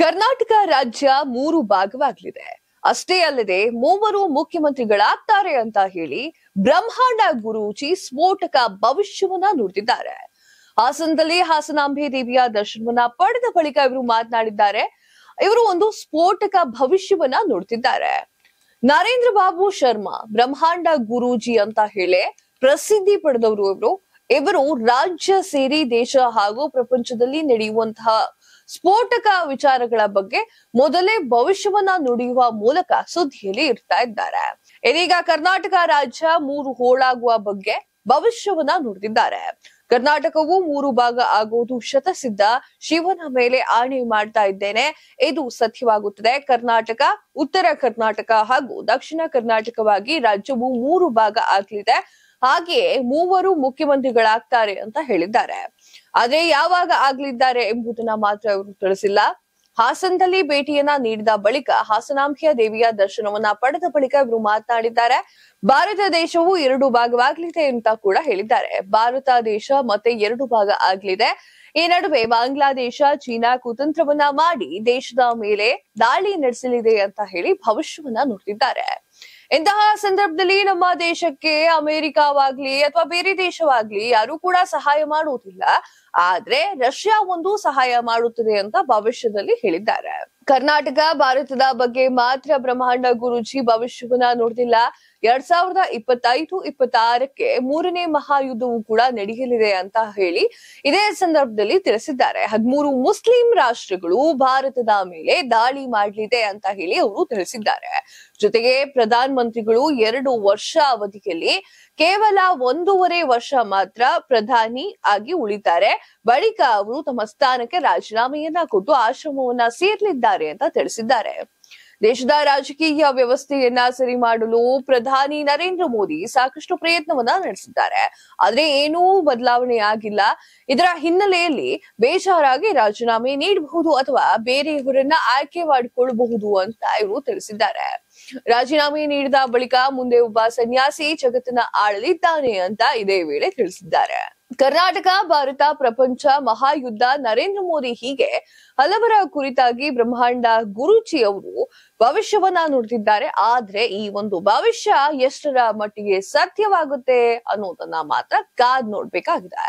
ಕರ್ನಾಟಕ ರಾಜ್ಯ ಮೂರು ಭಾಗವಾಗಲಿದೆ ಅಷ್ಟೇ ಅಲ್ಲದೆ ಮೂವರು ಮುಖ್ಯಮಂತ್ರಿಗಳಾಗ್ತಾರೆ ಅಂತ ಹೇಳಿ ಬ್ರಹ್ಮಾಂಡ ಗುರೂಜಿ ಸ್ಫೋಟಕ ಭವಿಷ್ಯವನ್ನ ನುಡಿದಿದ್ದಾರೆ ಹಾಸನದಲ್ಲಿ ಹಾಸನಾಂಬೆ ದೇವಿಯ ದರ್ಶನವನ್ನ ಪಡೆದ ಬಳಿಕ ಇವರು ಮಾತನಾಡಿದ್ದಾರೆ ಇವರು ಒಂದು ಸ್ಫೋಟಕ ಭವಿಷ್ಯವನ್ನ ನೋಡ್ತಿದ್ದಾರೆ ನರೇಂದ್ರ ಬಾಬು ಶರ್ಮಾ ಬ್ರಹ್ಮಾಂಡ ಗುರೂಜಿ ಅಂತ ಹೇಳಿ ಪ್ರಸಿದ್ಧಿ ಪಡೆದವರು ಇವರು ಇವರು ರಾಜ್ಯ ಸೇರಿ ದೇಶ ಹಾಗೂ ಪ್ರಪಂಚದಲ್ಲಿ ನಡೆಯುವಂತಹ ಸ್ಫೋಟಕ ವಿಚಾರಗಳ ಬಗ್ಗೆ ಮೊದಲೇ ಭವಿಷ್ಯವನ್ನ ನುಡಿಯುವ ಮೂಲಕ ಸುದ್ದಿಯಲ್ಲಿ ಇರ್ತಾ ಇದ್ದಾರೆ ಇದೀಗ ಕರ್ನಾಟಕ ರಾಜ್ಯ ಮೂರು ಹೋಳಾಗುವ ಬಗ್ಗೆ ಭವಿಷ್ಯವನ್ನ ನುಡಿದಿದ್ದಾರೆ ಕರ್ನಾಟಕವು ಮೂರು ಭಾಗ ಆಗುವುದು ಶತಸಿದ್ಧ ಶಿವನ ಮೇಲೆ ಆಣೆ ಮಾಡ್ತಾ ಇದ್ದೇನೆ ಇದು ಸತ್ಯವಾಗುತ್ತದೆ ಕರ್ನಾಟಕ ಉತ್ತರ ಕರ್ನಾಟಕ ಹಾಗೂ ದಕ್ಷಿಣ ಕರ್ನಾಟಕವಾಗಿ ರಾಜ್ಯವು ಮೂರು ಭಾಗ ಆಗ್ಲಿದೆ ಹಾಗೆಯೇ ಮೂವರು ಮುಖ್ಯಮಂತ್ರಿಗಳಾಗ್ತಾರೆ ಅಂತ ಹೇಳಿದ್ದಾರೆ ಆದ್ರೆ ಯಾವಾಗ ಆಗ್ಲಿದ್ದಾರೆ ಎಂಬುದನ್ನ ಮಾತ್ರ ಅವರು ತಿಳಿಸಿಲ್ಲ ಹಾಸನದಲ್ಲಿ ಭೇಟಿಯನ್ನ ನೀಡಿದ ಬಳಿಕ ಹಾಸನಾಂಬಿಯ ದೇವಿಯ ದರ್ಶನವನ್ನ ಪಡೆದ ಬಳಿಕ ಇವರು ಮಾತನಾಡಿದ್ದಾರೆ ಭಾರತ ದೇಶವು ಎರಡು ಭಾಗವಾಗಲಿದೆ ಅಂತ ಕೂಡ ಹೇಳಿದ್ದಾರೆ ಭಾರತ ದೇಶ ಮತ್ತೆ ಎರಡು ಭಾಗ ಆಗ್ಲಿದೆ ಈ ನಡುವೆ ಬಾಂಗ್ಲಾದೇಶ ಚೀನಾ ಕುತಂತ್ರವನ್ನ ಮಾಡಿ ದೇಶದ ಮೇಲೆ ದಾಳಿ ನಡೆಸಲಿದೆ ಅಂತ ಹೇಳಿ ಭವಿಷ್ಯವನ್ನ ನೋಡ್ತಿದ್ದಾರೆ ಇಂತಹ ಸಂದರ್ಭದಲ್ಲಿ ನಮ್ಮ ದೇಶಕ್ಕೆ ಅಮೆರಿಕವಾಗ್ಲಿ ಅಥವಾ ಬೇರೆ ದೇಶವಾಗ್ಲಿ ಯಾರು ಕೂಡ ಸಹಾಯ ಮಾಡುವುದಿಲ್ಲ ಆದ್ರೆ ರಷ್ಯಾ ಒಂದು ಸಹಾಯ ಮಾಡುತ್ತದೆ ಅಂತ ಭವಿಷ್ಯದಲ್ಲಿ ಹೇಳಿದ್ದಾರೆ ಕರ್ನಾಟಕ ಭಾರತದ ಬಗ್ಗೆ ಮಾತ್ರ ಬ್ರಹ್ಮಾಂಡ ಗುರುಜಿ ಭವಿಷ್ಯವನ್ನ ನೋಡ್ತಿಲ್ಲ ಎರಡ್ ಸಾವಿರದ ಇಪ್ಪತ್ತೈದು ಇಪ್ಪತ್ತಾರಕ್ಕೆ ಮೂರನೇ ಮಹಾಯುದ್ಧವು ಕೂಡ ನಡೆಯಲಿದೆ ಅಂತ ಹೇಳಿ ಇದೇ ಸಂದರ್ಭದಲ್ಲಿ ತಿಳಿಸಿದ್ದಾರೆ ಹದಿಮೂರು ಮುಸ್ಲಿಂ ರಾಷ್ಟ್ರಗಳು ಭಾರತದ ಮೇಲೆ ದಾಳಿ ಮಾಡಲಿದೆ ಅಂತ ಹೇಳಿ ಅವರು ತಿಳಿಸಿದ್ದಾರೆ ಜೊತೆಗೆ ಪ್ರಧಾನ ಮಂತ್ರಿಗಳು ಎರಡು ವರ್ಷ ಅವಧಿಯಲ್ಲಿ ಕೇವಲ ಒಂದೂವರೆ ವರ್ಷ ಮಾತ್ರ ಪ್ರಧಾನಿ ಆಗಿ ಉಳಿತಾರೆ ಬಳಿಕ ಅವರು ತಮ್ಮ ಸ್ಥಾನಕ್ಕೆ ರಾಜೀನಾಮೆಯನ್ನ ಕೊಟ್ಟು ಆಶ್ರಮವನ್ನ ಸೇರ್ಲಿದ್ದಾರೆ ಅಂತ ತಿಳಿಸಿದ್ದಾರೆ ದೇಶದ ರಾಜಕೀಯ ವ್ಯವಸ್ಥೆಯನ್ನ ಸರಿ ಮಾಡಲು ಪ್ರಧಾನಿ ನರೇಂದ್ರ ಮೋದಿ ಸಾಕಷ್ಟು ಪ್ರಯತ್ನವನ್ನ ನಡೆಸಿದ್ದಾರೆ ಆದ್ರೆ ಏನೂ ಬದಲಾವಣೆ ಆಗಿಲ್ಲ ಇದರ ಹಿನ್ನೆಲೆಯಲ್ಲಿ ಬೇಜಾರಾಗಿ ರಾಜೀನಾಮೆ ನೀಡಬಹುದು ಅಥವಾ ಬೇರೆಯವರನ್ನ ಆಯ್ಕೆ ಮಾಡಿಕೊಳ್ಳಬಹುದು ಅಂತ ಇವರು ತಿಳಿಸಿದ್ದಾರೆ ರಾಜೀನಾಮೆ ನೀಡಿದ ಬಳಿಕ ಮುಂದೆ ಒಬ್ಬ ಸನ್ಯಾಸಿ ಜಗತ್ತನ್ನ ಆಳಲಿದ್ದಾನೆ ಅಂತ ಇದೇ ವೇಳೆ ತಿಳಿಸಿದ್ದಾರೆ ಕರ್ನಾಟಕ ಭಾರತ ಪ್ರಪಂಚ ಮಹಾಯುದ್ಧ ನರೇಂದ್ರ ಮೋದಿ ಹೀಗೆ ಹಲವರ ಕುರಿತಾಗಿ ಬ್ರಹ್ಮಾಂಡ ಗುರುಜಿ ಅವರು ಭವಿಷ್ಯವನ್ನ ನೋಡ್ತಿದ್ದಾರೆ ಆದ್ರೆ ಈ ಒಂದು ಭವಿಷ್ಯ ಎಷ್ಟರ ಮಟ್ಟಿಗೆ ಸತ್ಯವಾಗುತ್ತೆ ಅನ್ನೋದನ್ನ ಮಾತ್ರ ಕಾದ್ ನೋಡ್ಬೇಕಾಗಿದೆ